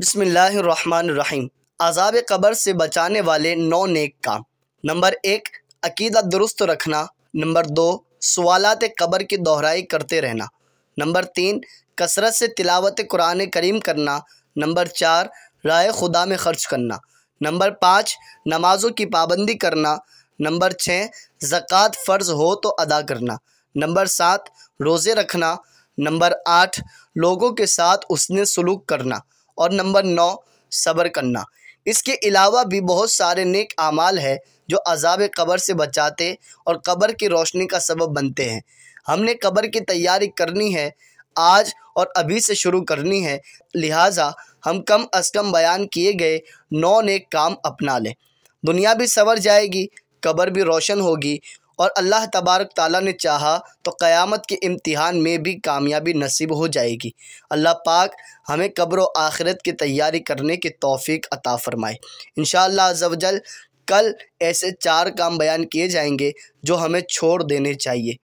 बसमीम अजाब कबर से बचाने वाले नौ नेक काम नंबर एक अकीदा दुरुस्त रखना नंबर दो सवालत कबर की दोहराई करते रहना नंबर तीन कसरत से तिलावत कुरान करीम करना नंबर चार राय खुदा में ख़र्च करना नंबर पाँच नमाज़ों की पाबंदी करना नंबर छः जक़ात फ़र्ज़ हो तो अदा करना नंबर सात रोज़े रखना नंबर आठ लोगों के साथ उसने सलूक करना और नंबर नौ सब्र करना इसके अलावा भी बहुत सारे नेक आमाल है जो अजाब कबर से बचाते और कबर की रोशनी का सबब बनते हैं हमने कबर की तैयारी करनी है आज और अभी से शुरू करनी है लिहाजा हम कम अज कम बयान किए गए नौ नेक काम अपना लें दुनिया भी संवर जाएगी कबर भी रोशन होगी और अल्लाह तबारक ताला ने चाहा तो क़यामत के इम्तिहान में भी कामयाबी नसीब हो जाएगी अल्लाह पाक हमें कब्र व आखिरत की तैयारी करने की तोफ़ी अता फ़रमाए इन शजल कल ऐसे चार काम बयान किए जाएंगे जो हमें छोड़ देने चाहिए